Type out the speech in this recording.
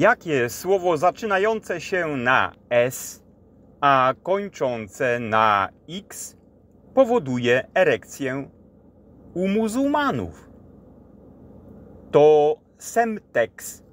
Jakie słowo zaczynające się na S, a kończące na X powoduje erekcję u muzułmanów? To semteks.